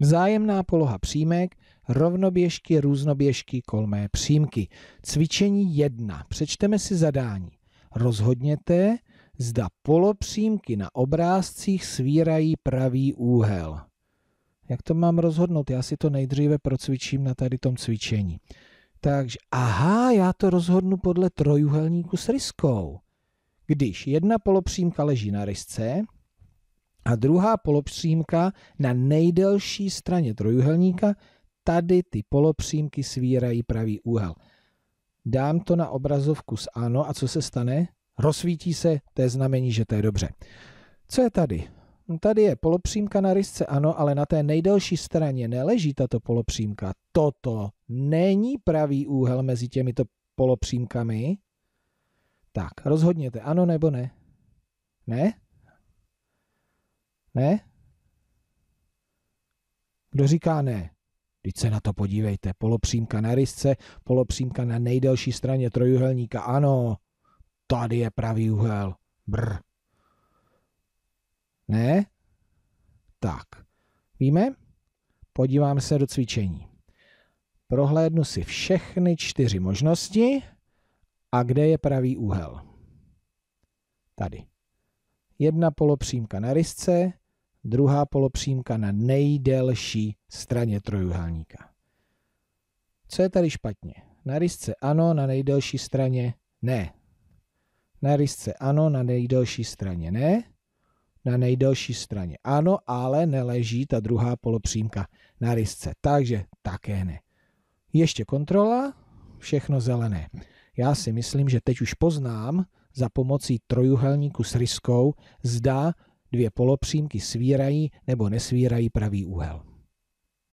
Vzájemná poloha přímek, rovnoběžky, různoběžky, kolmé přímky. Cvičení 1. Přečteme si zadání. Rozhodněte, zda polopřímky na obrázcích svírají pravý úhel. Jak to mám rozhodnout? Já si to nejdříve procvičím na tady tom cvičení. Takže, aha, já to rozhodnu podle trojuhelníku s ryskou. Když jedna polopřímka leží na rysce, a druhá polopřímka na nejdelší straně trojuhelníka, tady ty polopřímky svírají pravý úhel. Dám to na obrazovku s ano a co se stane? Rozsvítí se, to je znamení, že to je dobře. Co je tady? No tady je polopřímka na rysce, ano, ale na té nejdelší straně neleží tato polopřímka. Toto není pravý úhel mezi těmito polopřímkami. Tak, rozhodněte ano nebo ne. Ne? Ne? Kdo říká ne? Teď se na to podívejte. Polopřímka na rysce, polopřímka na nejdelší straně trojuhelníka. Ano, tady je pravý úhel. Brr. Ne? Tak. Víme? Podívám se do cvičení. Prohlédnu si všechny čtyři možnosti a kde je pravý úhel. Tady. Jedna polopřímka na rysce, druhá polopřímka na nejdelší straně trojuhelníka. Co je tady špatně? Na rysce ano, na nejdelší straně ne. Na rysce ano, na nejdelší straně ne. Na nejdelší straně ano, ale neleží ta druhá polopřímka na rysce, takže také ne. Ještě kontrola, všechno zelené. Já si myslím, že teď už poznám za pomocí trojuhelníku s ryskou, zda dvě polopřímky svírají nebo nesvírají pravý úhel.